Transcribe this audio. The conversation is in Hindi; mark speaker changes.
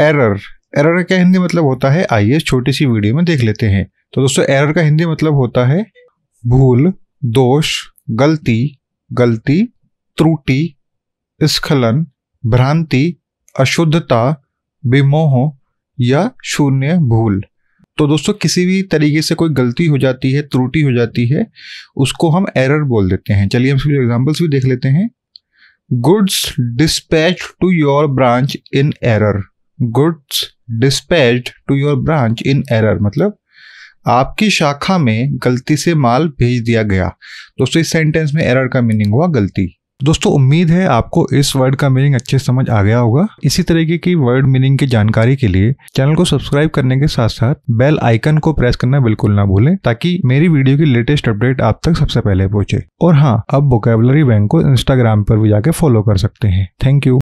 Speaker 1: एरर एरर का हिंदी मतलब होता है आइए छोटी सी वीडियो में देख लेते हैं तो दोस्तों एरर का हिंदी मतलब होता है भूल दोष गलती गलती त्रुटि स्खलन भ्रांति अशुद्धता विमोह या शून्य भूल तो दोस्तों किसी भी तरीके से कोई गलती हो जाती है त्रुटि हो जाती है उसको हम एरर बोल देते हैं चलिए हम एग्जाम्पल्स भी देख लेते हैं goods dispatch to your branch in error goods dispatch to your branch in error मतलब आपकी शाखा में गलती से माल भेज दिया गया दोस्तों इस सेंटेंस में एरर का मीनिंग हुआ गलती दोस्तों उम्मीद है आपको इस वर्ड का मीनिंग अच्छे समझ आ गया होगा इसी तरीके की वर्ड मीनिंग की जानकारी के लिए चैनल को सब्सक्राइब करने के साथ साथ बेल आइकन को प्रेस करना बिल्कुल ना भूलें ताकि मेरी वीडियो की लेटेस्ट अपडेट आप तक सबसे पहले पहुंचे और हाँ अब वोकेबलरी बैंक को इंस्टाग्राम पर भी जाके फॉलो कर सकते हैं थैंक यू